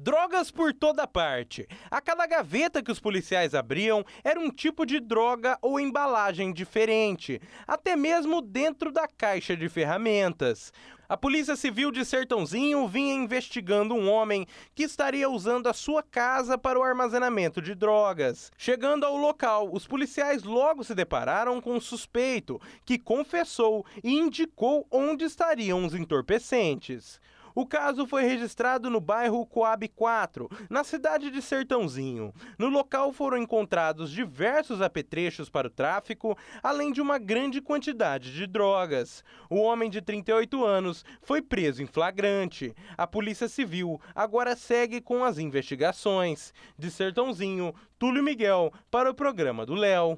Drogas por toda parte. A cada gaveta que os policiais abriam era um tipo de droga ou embalagem diferente, até mesmo dentro da caixa de ferramentas. A Polícia Civil de Sertãozinho vinha investigando um homem que estaria usando a sua casa para o armazenamento de drogas. Chegando ao local, os policiais logo se depararam com um suspeito, que confessou e indicou onde estariam os entorpecentes. O caso foi registrado no bairro Coab 4, na cidade de Sertãozinho. No local foram encontrados diversos apetrechos para o tráfico, além de uma grande quantidade de drogas. O homem de 38 anos foi preso em flagrante. A Polícia Civil agora segue com as investigações. De Sertãozinho, Túlio Miguel para o programa do Léo.